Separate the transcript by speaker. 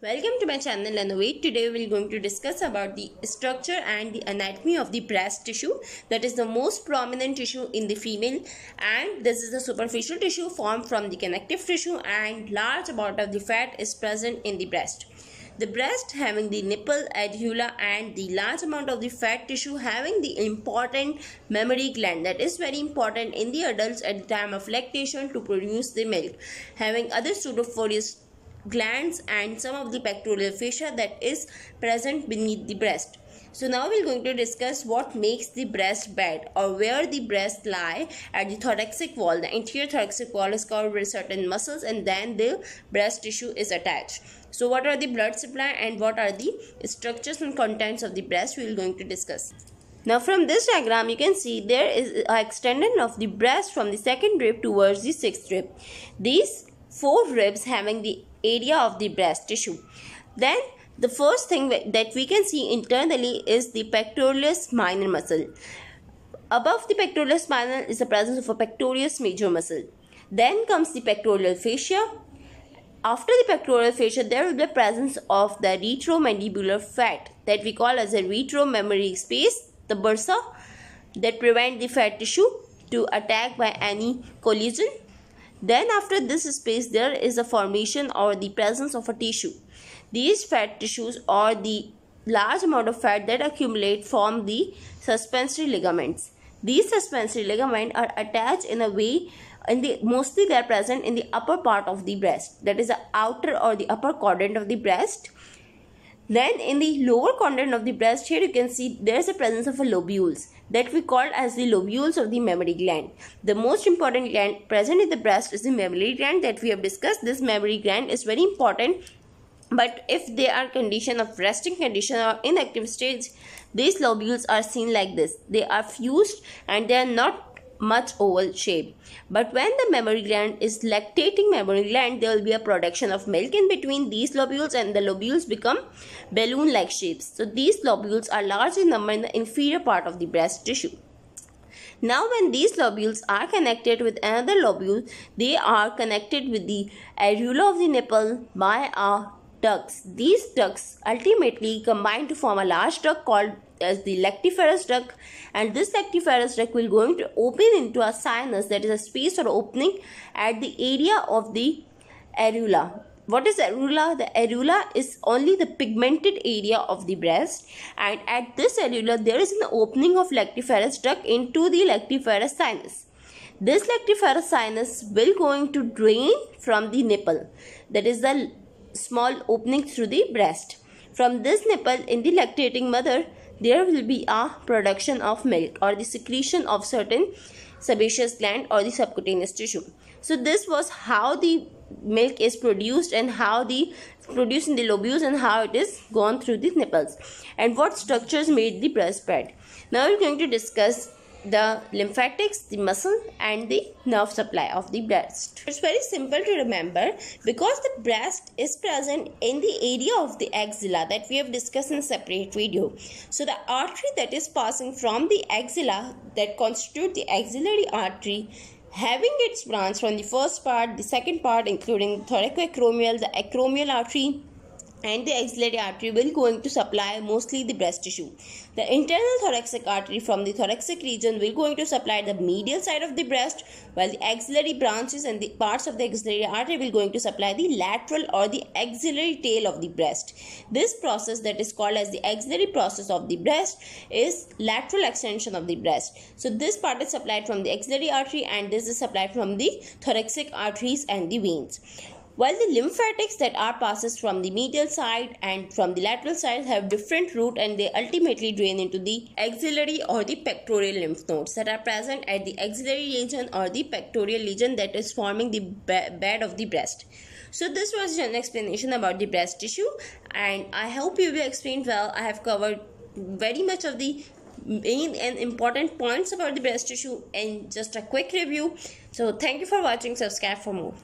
Speaker 1: Welcome to my channel Innovate. Today we are going to discuss about the structure and the anatomy of the breast tissue that is the most prominent tissue in the female and this is the superficial tissue formed from the connective tissue and large amount of the fat is present in the breast. The breast having the nipple, adhula and the large amount of the fat tissue having the important mammary gland that is very important in the adults at the time of lactation to produce the milk. Having other pseudophorias glands and some of the pectoral fascia that is present beneath the breast. So now we're going to discuss what makes the breast bed or where the breast lie at the thoracic wall. The anterior thoracic wall is covered with certain muscles and then the breast tissue is attached. So what are the blood supply and what are the structures and contents of the breast we're going to discuss. Now from this diagram you can see there is an extension of the breast from the second rib towards the sixth rib. These four ribs having the area of the breast tissue. Then the first thing that we can see internally is the pectoralis minor muscle. Above the pectoralis minor is the presence of a pectoralis major muscle. Then comes the pectoral fascia. After the pectoral fascia, there will be the presence of the retromandibular fat that we call as a retromemory space, the bursa, that prevent the fat tissue to attack by any collision then after this space there is a formation or the presence of a tissue. These fat tissues or the large amount of fat that accumulate form the suspensory ligaments. These suspensory ligaments are attached in a way and the, mostly they are present in the upper part of the breast that is the outer or the upper quadrant of the breast then in the lower quadrant of the breast here you can see there is a presence of a lobules that we call as the lobules of the mammary gland. The most important gland present in the breast is the mammary gland that we have discussed. This mammary gland is very important but if they are condition of resting condition or inactive stage these lobules are seen like this they are fused and they are not much oval shape. But when the mammary gland is lactating mammary gland, there will be a production of milk in between these lobules and the lobules become balloon-like shapes. So these lobules are large in number in the inferior part of the breast tissue. Now when these lobules are connected with another lobule, they are connected with the areola of the nipple by a ducts. These ducts ultimately combine to form a large duct called as the lactiferous duct and this lactiferous duct will going to open into a sinus that is a space or opening at the area of the areola. What is areola? The areola is only the pigmented area of the breast and at this areola there is an opening of lactiferous duct into the lactiferous sinus. This lactiferous sinus will going to drain from the nipple that is the small opening through the breast. From this nipple in the lactating mother, there will be a production of milk or the secretion of certain sebaceous gland or the subcutaneous tissue. So this was how the milk is produced and how the produced in the lobules and how it is gone through the nipples and what structures made the breast pad. Now we're going to discuss the lymphatics, the muscle, and the nerve supply of the breast. It's very simple to remember because the breast is present in the area of the axilla that we have discussed in a separate video. So the artery that is passing from the axilla that constitute the axillary artery having its branch from the first part, the second part including thoracoacromial, the acromial artery, and the axillary artery will going to supply mostly the breast tissue. The internal thoracic artery from the thoracic region will going to supply the medial side of the breast while the axillary branches and the parts of the axillary artery will going to supply the lateral or the axillary tail of the breast. This process that is called as the axillary process of the breast is lateral extension of the breast. So this part is supplied from the axillary artery and this is supplied from the thoracic arteries and the veins. While the lymphatics that are passes from the medial side and from the lateral side have different route and they ultimately drain into the axillary or the pectoral lymph nodes that are present at the axillary region or the pectoral region that is forming the bed of the breast. So this was an explanation about the breast tissue and I hope you will explained well. I have covered very much of the main and important points about the breast tissue and just a quick review. So thank you for watching. Subscribe for more.